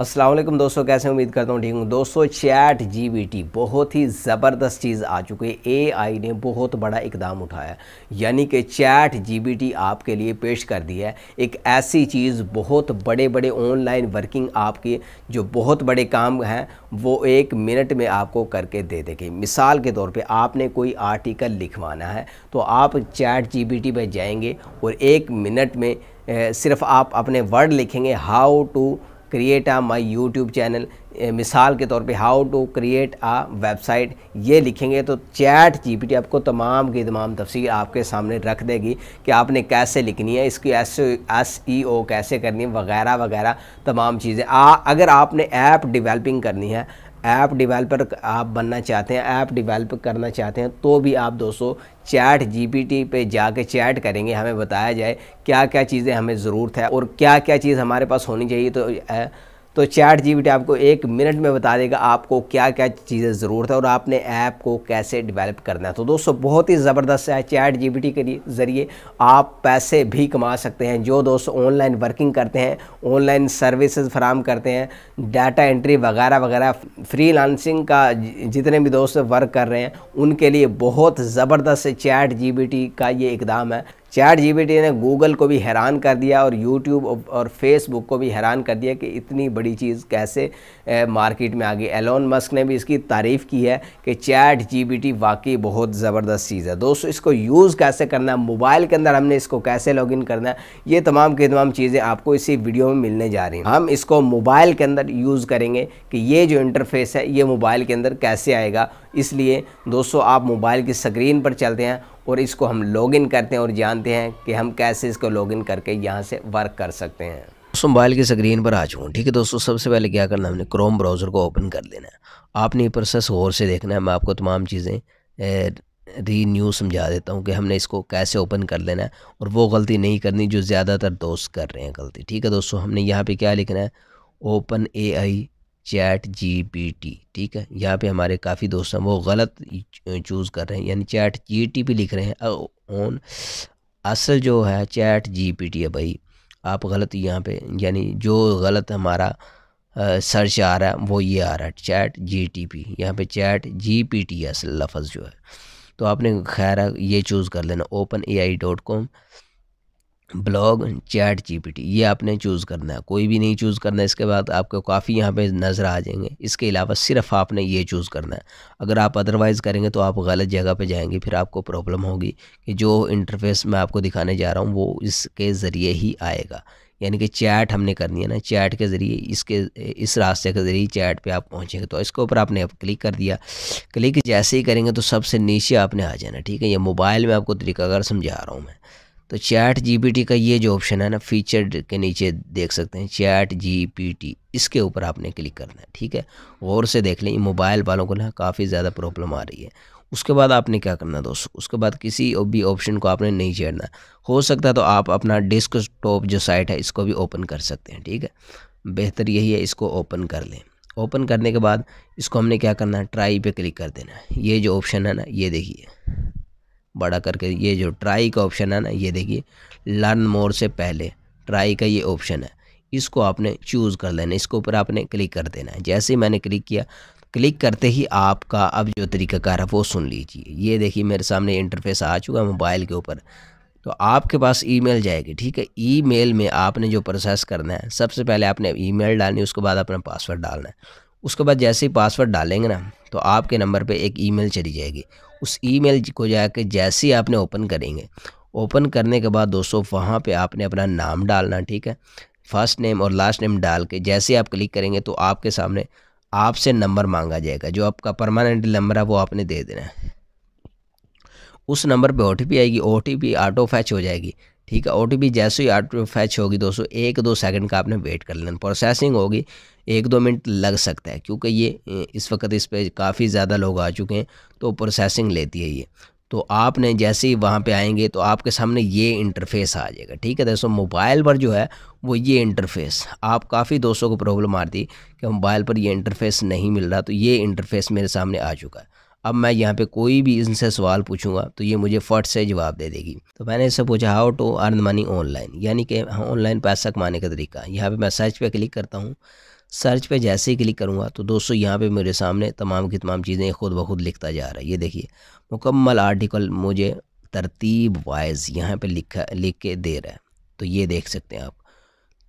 असलम दोस्तों कैसे उम्मीद करता हूँ ठीक हूँ दोस्तों चैट जीबीटी बहुत ही ज़बरदस्त चीज़ आ चुकी है एआई ने बहुत बड़ा इकदाम उठाया यानी कि चैट जीबीटी आपके लिए पेश कर दी है एक ऐसी चीज़ बहुत बड़े बड़े ऑनलाइन वर्किंग आपकी जो बहुत बड़े काम हैं वो एक मिनट में आपको करके दे देगी मिसाल के तौर पर आपने कोई आर्टिकल लिखवाना है तो आप चैट जी में जाएंगे और एक मिनट में सिर्फ आप अपने वर्ड लिखेंगे how to create a my YouTube channel eh, मिसाल के तौर पे how to create a website ये लिखेंगे तो चैट जीपीटी आपको तमाम की तमाम तफसीर आपके सामने रख देगी कि आपने कैसे लिखनी है इसकी एस एस ई ओ कैसे करनी है वगैरह वगैरह तमाम चीज़ें अगर आपने ऐप डिवेलपिंग करनी है ऐप डिवेलपर आप बनना चाहते हैं ऐप डिवेल्प करना चाहते हैं तो भी आप दोस्तों चैट जीपीटी पे जाके चैट करेंगे हमें बताया जाए क्या क्या चीज़ें हमें ज़रूरत है और क्या क्या चीज़ हमारे पास होनी चाहिए तो तो चैट जी आपको एक मिनट में बता देगा आपको क्या क्या चीज़ें ज़रूरत है और आपने ऐप को कैसे डेवलप करना है तो दोस्तों बहुत ही ज़बरदस्त है चैट जी के ज़रिए आप पैसे भी कमा सकते हैं जो दोस्त ऑनलाइन वर्किंग करते हैं ऑनलाइन सर्विसेज फराम करते हैं डाटा एंट्री वगैरह वगैरह फ्री का जितने भी दोस्त वर्क कर रहे हैं उनके लिए बहुत ज़बरदस्त चैट जी का ये इकदाम है चैट जीपीटी ने गूगल को भी हैरान कर दिया और यूट्यूब और फेसबुक को भी हैरान कर दिया कि इतनी बड़ी चीज़ कैसे मार्केट में आ गई एलोन मस्क ने भी इसकी तारीफ़ की है कि चैट जीपीटी वाकई बहुत ज़बरदस्त चीज़ है दोस्तों इसको यूज़ कैसे करना है मोबाइल के अंदर हमने इसको कैसे लॉग करना है ये तमाम की तमाम चीज़ें आपको इसी वीडियो में मिलने जा रही हैं हम इसको मोबाइल के अंदर यूज़ करेंगे कि ये जो इंटरफेस है ये मोबाइल के अंदर कैसे आएगा इसलिए दोस्तों आप मोबाइल की स्क्रीन पर चलते हैं और इसको हम लॉगिन करते हैं और जानते हैं कि हम कैसे इसको लॉगिन करके यहाँ से वर्क कर सकते हैं दोस्तों मोबाइल की स्क्रीन पर आ चुका हूँ ठीक है दोस्तों सबसे पहले क्या करना हमने क्रोम ब्राउज़र को ओपन कर देना है आपने ये प्रोसेस और से देखना है मैं आपको तमाम चीज़ें री न्यू समझा देता हूँ कि हमने इसको कैसे ओपन कर लेना है और वो गलती नहीं करनी जो ज़्यादातर दोस्त कर रहे हैं गलती ठीक है दोस्तों हमने यहाँ पर क्या लिखना है ओपन ए OpenAI chat G P T ठीक है यहाँ पे हमारे काफ़ी दोस्त हैं वो गलत चूज़ कर रहे हैं यानी चैट जी टी पी लिख रहे हैं ऑन असल जो है चैट जी पी टी है भाई आप गलत यहाँ पे यानी जो गलत हमारा आ, सर्च आ रहा है वो ये आ रहा है चैट जी टी पी यहाँ पर चैट जी पी टी असल लफज जो है तो आपने खैर ये चूज़ कर लेना open A I dot com blog chat GPT ये आपने चूज़ करना है कोई भी नहीं चूज़ करना है इसके बाद आपको काफ़ी यहाँ पे नज़र आ जाएंगे इसके अलावा सिर्फ आपने ये चूज़ करना है अगर आप अदरवाइज़ करेंगे तो आप गलत जगह पे जाएंगे फिर आपको प्रॉब्लम होगी कि जो इंटरफेस मैं आपको दिखाने जा रहा हूँ वो इसके ज़रिए ही आएगा यानी कि चैट हमने करनी है ना चैट के ज़रिए इसके इस रास्ते के ज़रिए चैट पे आप पहुंचेंगे तो इसके ऊपर आपने अब क्लिक कर दिया क्लिक जैसे ही करेंगे तो सबसे नीचे आपने आ जाना ठीक है ये मोबाइल में आपको तरीका अगर समझा रहा हूँ मैं तो चैट जीपीटी का ये जो ऑप्शन है ना फीचर के नीचे देख सकते हैं चैट जीपीटी इसके ऊपर आपने क्लिक करना है ठीक है गौर से देख लें मोबाइल वालों को ना काफ़ी ज़्यादा प्रॉब्लम आ रही है उसके बाद आपने क्या करना दोस्तों उसके बाद किसी भी ऑप्शन को आपने नहीं छेड़ना हो सकता तो आप अपना टॉप जो साइट है इसको भी ओपन कर सकते हैं ठीक है बेहतर यही है इसको ओपन कर लें ओपन करने के बाद इसको हमने क्या करना है ट्राई पे क्लिक कर देना है ये जो ऑप्शन है ना ये देखिए बड़ा करके ये जो ट्राई का ऑप्शन है ना ये देखिए लर्न मोर से पहले ट्राई का ये ऑप्शन है इसको आपने चूज़ कर लेना इसके ऊपर आपने क्लिक कर देना है जैसे ही मैंने क्लिक किया क्लिक करते ही आपका अब जो तरीकाकार है वो सुन लीजिए ये देखिए मेरे सामने इंटरफेस आ चुका है मोबाइल के ऊपर तो आपके पास ईमेल जाएगी ठीक है ईमेल में आपने जो प्रोसेस करना है सबसे पहले आपने ईमेल डालनी उसके बाद अपना पासवर्ड डालना है उसके बाद जैसे ही पासवर्ड डालेंगे ना तो आपके नंबर पे एक ईमेल चली जाएगी उस ईमेल को जाके जैसे ही आपने ओपन करेंगे ओपन करने के बाद दोस्तों वहाँ पे आपने अपना नाम डालना ठीक है फर्स्ट नेम और लास्ट नेम डाल के जैसे आप क्लिक करेंगे तो आपके सामने आपसे नंबर मांगा जाएगा जो आपका परमानेंट नंबर है वो आपने दे देना है उस नंबर पे ओ आएगी ओ ऑटो फैच हो जाएगी ठीक है ओ जैसे ही आउट फैच होगी दोस्तों एक दो सेकंड का आपने वेट कर लेना प्रोसेसिंग होगी एक दो मिनट लग सकता है क्योंकि ये इस वक्त इस पर काफ़ी ज़्यादा लोग आ चुके हैं तो प्रोसेसिंग लेती है ये तो आपने जैसे ही वहाँ पे आएंगे तो आपके सामने ये इंटरफेस आ जाएगा ठीक है दोस्तों मोबाइल पर जो है वो ये इंटरफेस आप काफ़ी दोस्तों को प्रॉब्लम आती कि मोबाइल पर ये इंटरफेस नहीं मिल रहा तो ये इंटरफेस मेरे सामने आ चुका है अब मैं यहाँ पे कोई भी इनसे सवाल पूछूंगा तो ये मुझे फट से जवाब दे देगी तो मैंने इससे पूछा how to earn money online यानी कि ऑनलाइन हाँ, पैसा कमाने का तरीका यहाँ पे मैं सर्च पे क्लिक करता हूँ सर्च पे जैसे ही क्लिक करूँगा तो दोस्तों यहाँ पे मेरे सामने तमाम की तमाम चीज़ें खुद ब खुद लिखता जा रहा है ये देखिए मुकम्मल आर्टिकल मुझे तरतीब वाइज यहाँ पर लिखा लिख के दे रहा है तो ये देख सकते हैं आप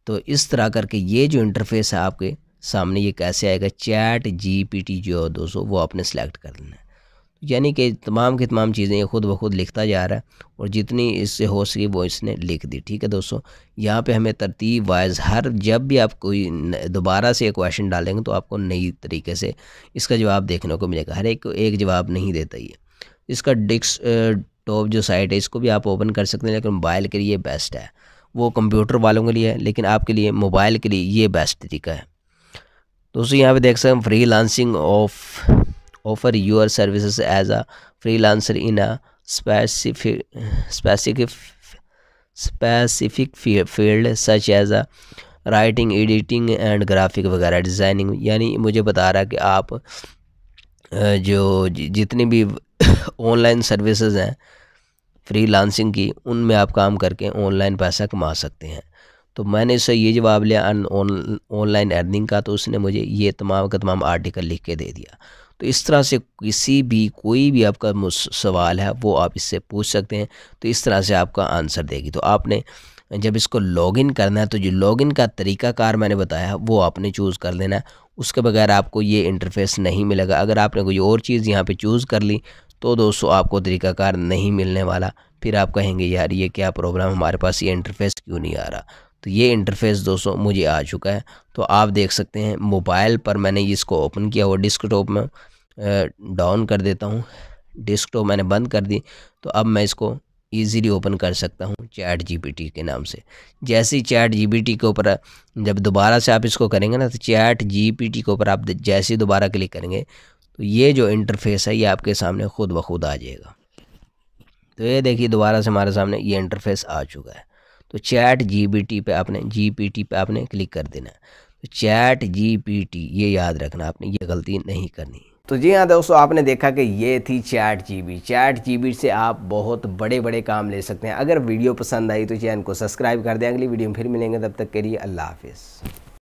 तो इस तरह करके ये जो इंटरफेस है आपके सामने ये कैसे आएगा चैट जी जो है दोस्तों वो आपने सेलेक्ट कर लेना है यानी कि तमाम की तमाम चीज़ें खुद ब खुद लिखता जा रहा है और जितनी इससे हो सकी वो इसने लिख दी ठीक है दोस्तों यहाँ पे हमें तरतीब वाइज हर जब भी आप कोई दोबारा से क्वेश्चन डालेंगे तो आपको नई तरीके से इसका जवाब देखने को मिलेगा हर एक को एक जवाब नहीं देता ये इसका डिक्स टॉप जो साइट है इसको भी आप ओपन कर सकते हैं लेकिन मोबाइल के लिए बेस्ट है वो कंप्यूटर वालों के लिए है लेकिन आपके लिए मोबाइल के लिए ये बेस्ट तरीका है दोस्तों यहाँ पे देख सकते हैं freelancing of offer your services as a freelancer in a specific specific specific field such as a writing editing and graphic वगैरह डिज़ाइनिंग यानी मुझे बता रहा है कि आप जो जितनी भी ऑनलाइन सर्विसेज हैं फ्री लांसिंग की उनमें आप काम करके ऑनलाइन पैसा कमा सकते हैं तो मैंने उससे ये जवाब लिया ऑनलाइन अर्निंग का तो उसने मुझे ये तमाम का तमाम आर्टिकल लिख के दे दिया तो इस तरह से किसी भी कोई भी आपका सवाल है वो आप इससे पूछ सकते हैं तो इस तरह से आपका आंसर देगी तो आपने जब इसको लॉगिन करना है तो जो लॉगिन का तरीका कार मैंने बताया वो आपने चूज़ कर लेना है उसके बगैर आपको ये इंटरफेस नहीं मिलेगा अगर आपने कोई और चीज़ यहाँ पे चूज़ कर ली तो दोस्तों आपको तरीकाकार नहीं मिलने वाला फिर आप कहेंगे यार ये क्या प्रॉब्लम हमारे पास ये इंटरफेस क्यों नहीं आ रहा तो ये इंटरफेस दोस्तों मुझे आ चुका है तो आप देख सकते हैं मोबाइल पर मैंने इसको ओपन किया हुआ डिस्कटॉप में डाउन कर देता हूँ डिस्कटॉप मैंने बंद कर दी तो अब मैं इसको ईज़िली ओपन कर सकता हूँ चैट जीपीटी के नाम से जैसे ही चैट जीपीटी के ऊपर जब दोबारा से आप इसको करेंगे ना तो चैट टी के ऊपर आप जैसे ही दोबारा क्लिक करेंगे तो ये जो इंटरफेस है ये आपके सामने खुद ब खुद आ जाएगा तो ये देखिए दोबारा से हमारे सामने ये इंटरफेस आ चुका है तो चैट जी पे आपने जी पे आपने क्लिक कर देना तो चैट जी ये याद रखना आपने ये गलती नहीं करनी तो जी हाँ दोस्तों आपने देखा कि ये थी चैट जीबी चैट जीबी से आप बहुत बड़े बड़े काम ले सकते हैं अगर वीडियो पसंद आई तो चैनल को सब्सक्राइब कर दें अगली वीडियो में फिर मिलेंगे तब तक के लिए अल्लाह हाफिज़